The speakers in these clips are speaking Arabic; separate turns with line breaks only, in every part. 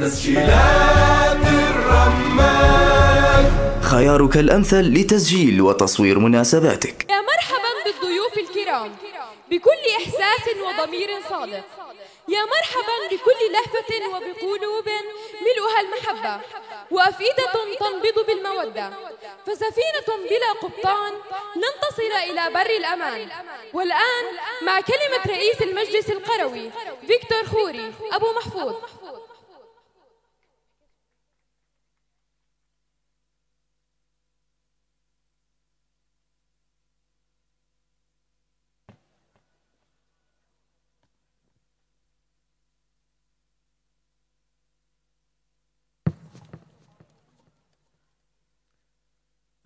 تسجيلات الرمال خيارك الأمثل لتسجيل وتصوير مناسباتك يا مرحبا بالضيوف الكرام بكل إحساس وضمير صادق يا مرحبا بكل لهفة وبقلوب ملؤها المحبة وأفئدة تنبض بالمودة فسفينة بلا قبطان لن تصل إلى بر الأمان والآن مع كلمة رئيس المجلس القروي فيكتور خوري أبو محفوظ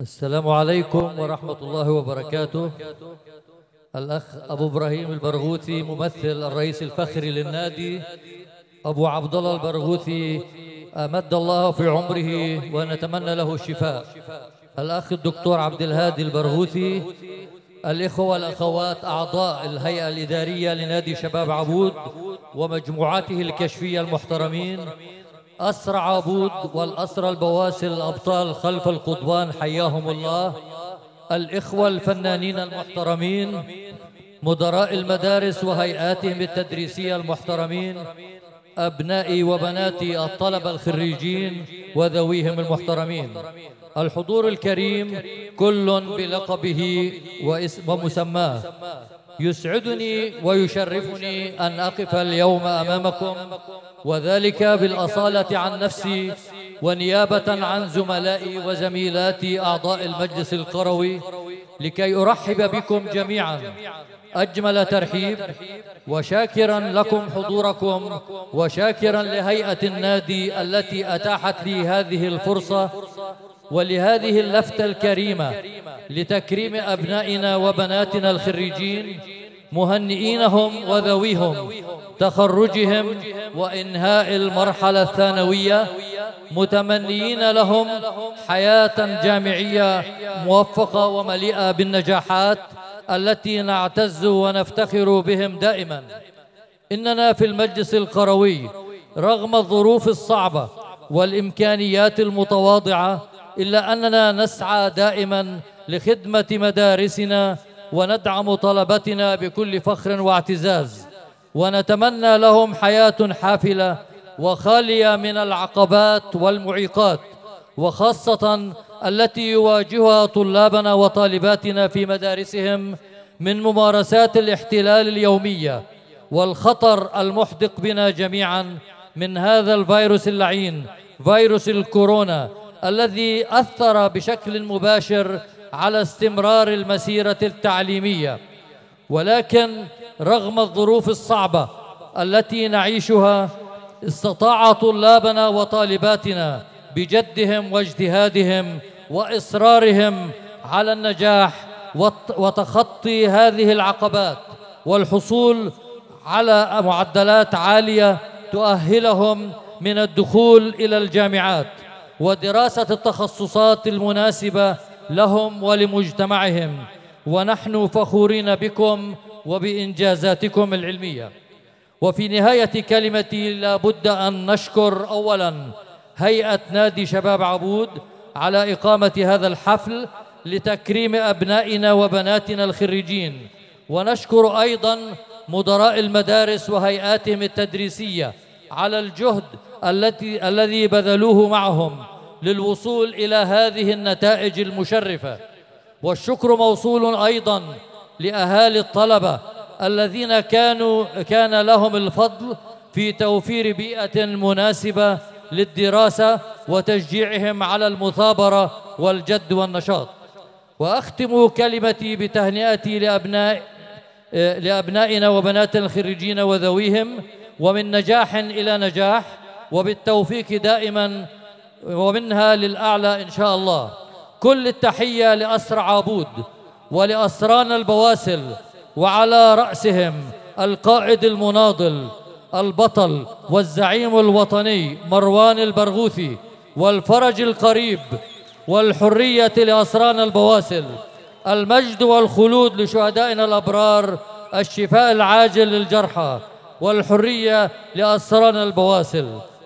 السلام عليكم ورحمة الله وبركاته الأخ أبو إبراهيم البرغوثي ممثل الرئيس الفخري للنادي أبو عبد الله البرغوثي أمد الله في عمره ونتمنى له الشفاء الأخ الدكتور عبد الهادي البرغوثي الإخوة والأخوات أعضاء الهيئة الإدارية لنادي شباب عبود ومجموعاته الكشفية المحترمين أسرى عبود والأسرى البواسل الأبطال خلف القضبان حياهم الله الإخوة الفنانين المحترمين مدراء المدارس وهيئاتهم التدريسية المحترمين أبنائي وبناتي الطلبة الخريجين وذويهم المحترمين الحضور الكريم كل بلقبه ومسماه يسعدني ويشرفني أن أقف اليوم أمامكم وذلك بالأصالة عن نفسي ونيابة عن زملائي وزميلاتي أعضاء المجلس القروي لكي أرحب بكم جميعا أجمل ترحيب وشاكرا لكم حضوركم وشاكرا لهيئة النادي التي أتاحت لي هذه الفرصة ولهذه اللفتة الكريمة لتكريم أبنائنا وبناتنا الخريجين مهنئينهم وذويهم تخرجهم وإنهاء المرحلة الثانوية متمنيين لهم حياة جامعية موفقة ومليئة بالنجاحات التي نعتز ونفتخر بهم دائما إننا في المجلس القروي رغم الظروف الصعبة والإمكانيات المتواضعة إلا أننا نسعى دائما لخدمة مدارسنا وندعم طلبتنا بكل فخر واعتزاز ونتمنى لهم حياة حافلة وخالية من العقبات والمعيقات وخاصة التي يواجهها طلابنا وطالباتنا في مدارسهم من ممارسات الاحتلال اليومية والخطر المحدق بنا جميعا من هذا الفيروس اللعين فيروس الكورونا الذي أثر بشكل مباشر على استمرار المسيرة التعليمية ولكن رغم الظروف الصعبة التي نعيشها استطاع طلابنا وطالباتنا بجدهم واجتهادهم وإصرارهم على النجاح وتخطي هذه العقبات والحصول على معدلات عالية تؤهلهم من الدخول إلى الجامعات ودراسة التخصصات المناسبة لهم ولمجتمعهم ونحن فخورين بكم وبإنجازاتكم العلمية وفي نهاية كلمتي لابد أن نشكر أولا هيئة نادي شباب عبود على إقامة هذا الحفل لتكريم أبنائنا وبناتنا الخريجين ونشكر أيضا مدراء المدارس وهيئاتهم التدريسية على الجهد التي الذي بذلوه معهم للوصول إلى هذه النتائج المشرفة والشكر موصول أيضا لأهالي الطلبة الذين كانوا كان لهم الفضل في توفير بيئة مناسبة للدراسة وتشجيعهم على المثابرة والجد والنشاط وأختم كلمتي بتهنئتي لأبناء لأبنائنا وبنات الخريجين وذويهم ومن نجاح إلى نجاح وبالتوفيق دائماً ومنها للأعلى إن شاء الله كل التحية لأسرى عبود ولأسرانا البواسل وعلى رأسهم القائد المناضل البطل والزعيم الوطني مروان البرغوثي والفرج القريب والحرية لأسرانا البواسل المجد والخلود لشهدائنا الأبرار الشفاء العاجل للجرحى والحرية لأسرانا البواسل